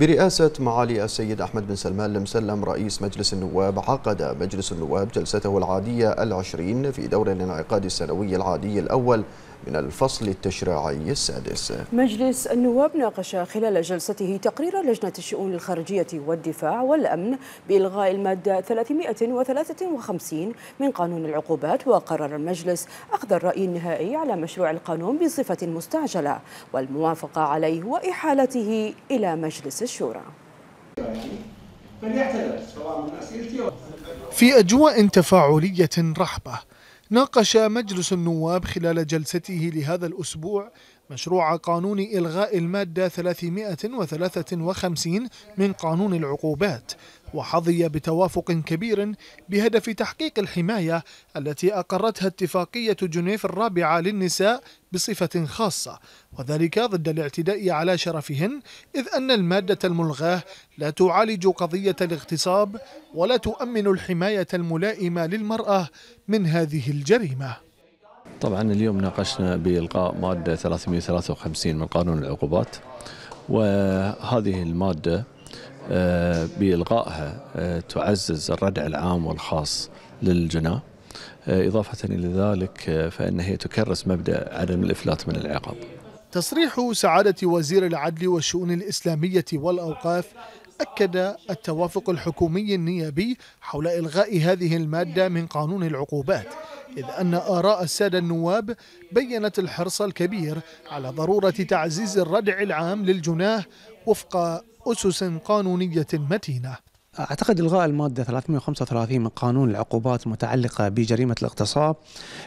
برئاسة معالي السيد أحمد بن سلمان المسلم رئيس مجلس النواب عقد مجلس النواب جلسته العادية العشرين في دور الانعقاد السنوي العادي الأول من الفصل التشريعي السادس مجلس النواب ناقش خلال جلسته تقرير لجنة الشؤون الخارجية والدفاع والأمن بإلغاء المادة 353 من قانون العقوبات وقرر المجلس أخذ الرأي النهائي على مشروع القانون بصفة مستعجلة والموافقة عليه وإحالته إلى مجلس الشورى في أجواء تفاعلية رحبة ناقش مجلس النواب خلال جلسته لهذا الأسبوع مشروع قانون إلغاء المادة 353 من قانون العقوبات وحظي بتوافق كبير بهدف تحقيق الحماية التي أقرتها اتفاقية جنيف الرابعة للنساء بصفة خاصة وذلك ضد الاعتداء على شرفهن إذ أن المادة الملغاة لا تعالج قضية الاغتصاب ولا تؤمن الحماية الملائمة للمرأة من هذه الجريمة طبعا اليوم ناقشنا بإلقاء مادة 353 من قانون العقوبات وهذه المادة آه، بإلغائها آه، تعزز الردع العام والخاص للجناة آه، إضافة إلى ذلك فإن هي تكرس مبدأ عدم الإفلات من العقاب تصريح سعادة وزير العدل والشؤون الإسلامية والأوقاف أكد التوافق الحكومي النيابي حول إلغاء هذه المادة من قانون العقوبات إذ أن آراء السادة النواب بيّنت الحرص الكبير على ضرورة تعزيز الردع العام للجناه وفق أسس قانونية متينة أعتقد إلغاء المادة 335 من قانون العقوبات المتعلقة بجريمة الاغتصاب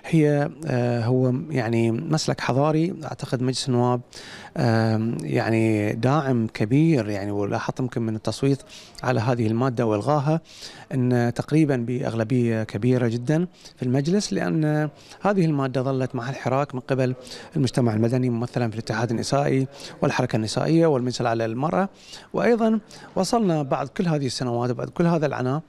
هي آه، هو يعني مسلك حضاري أعتقد مجلس النواب يعني داعم كبير يعني ولاحظت يمكن من التصويت على هذه المادة وإلغاها أن تقريبا بأغلبية كبيرة جدا في المجلس لأن هذه المادة ظلت مع الحراك من قبل المجتمع المدني ممثلا في الاتحاد النسائي والحركة النسائية والمجلس على المرأة وأيضا وصلنا بعد كل هذه السنوات المواد بعد كل هذا العناء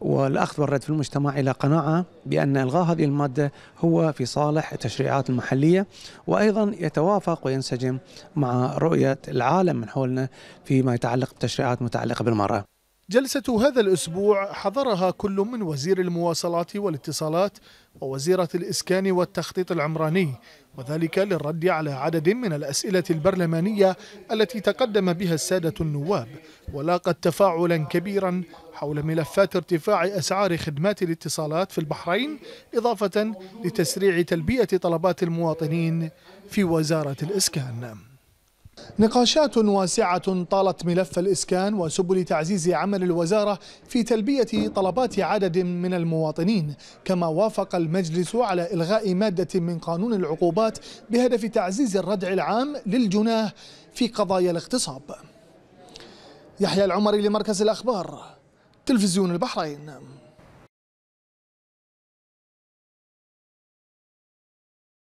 والاخذ والرد في المجتمع الى قناعه بان الغاء هذه الماده هو في صالح التشريعات المحليه وايضا يتوافق وينسجم مع رؤيه العالم من حولنا فيما يتعلق بتشريعات متعلقه بالمراه. جلسة هذا الأسبوع حضرها كل من وزير المواصلات والاتصالات ووزيرة الإسكان والتخطيط العمراني وذلك للرد على عدد من الأسئلة البرلمانية التي تقدم بها السادة النواب ولاقت تفاعلا كبيرا حول ملفات ارتفاع أسعار خدمات الاتصالات في البحرين إضافة لتسريع تلبية طلبات المواطنين في وزارة الإسكان نقاشات واسعة طالت ملف الإسكان وسبل تعزيز عمل الوزارة في تلبية طلبات عدد من المواطنين كما وافق المجلس على إلغاء مادة من قانون العقوبات بهدف تعزيز الردع العام للجناه في قضايا الاغتصاب يحيى العمري لمركز الأخبار تلفزيون البحرين